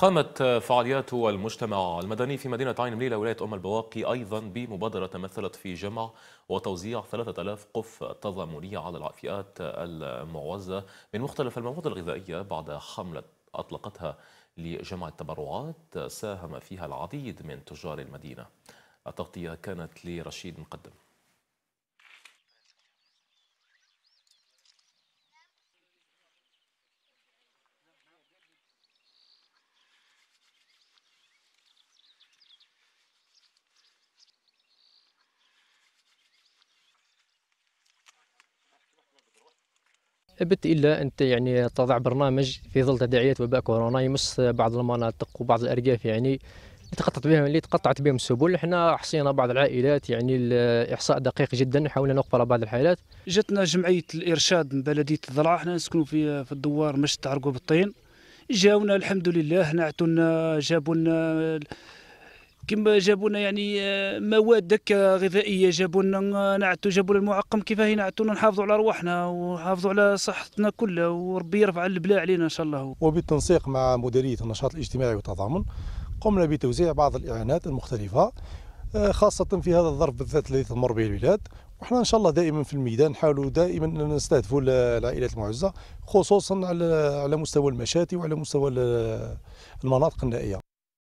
قامت فعاليات المجتمع المدني في مدينة عين مليلة ولاية أم البواقي أيضا بمبادرة تمثلت في جمع وتوزيع 3000 قف تضامنية على العافيات المعوزة من مختلف المواد الغذائية بعد حملة أطلقتها لجمع التبرعات ساهم فيها العديد من تجار المدينة التغطية كانت لرشيد مقدم أبت إلا انت يعني تضع برنامج في ظل تداعيات وباء كورونا يمس بعض المناطق وبعض الأرجاف يعني اللي تقطعت بهم اللي تقطعت بهم السبل احنا حصينا بعض العائلات يعني الاحصاء دقيق جدا حاولنا نوقف على بعض الحالات جاتنا جمعيه الارشاد من بلديه الضلع احنا نسكنوا في في الدوار مش تعرقوا بالطين جاونا الحمد لله هنا عطونا جابوا لنا كما جابوا لنا يعني آه، مواد غذائيه جابوا لنا آه، نعتوا جابوا لنا المعقم كيفاه نعتوا نحافظوا على رواحنا ونحافظوا على صحتنا كلها وربي يرفع البلاء علينا ان شاء الله وبالتنسيق مع مديريه النشاط الاجتماعي والتضامن قمنا بتوزيع بعض الاعانات المختلفه آه، خاصة في هذا الظرف بالذات الذي تمر به البلاد وحنا ان شاء الله دائما في الميدان نحاولوا دائما نستهدفوا العائلات المعزة خصوصا على على مستوى المشاتي وعلى مستوى المناطق النائية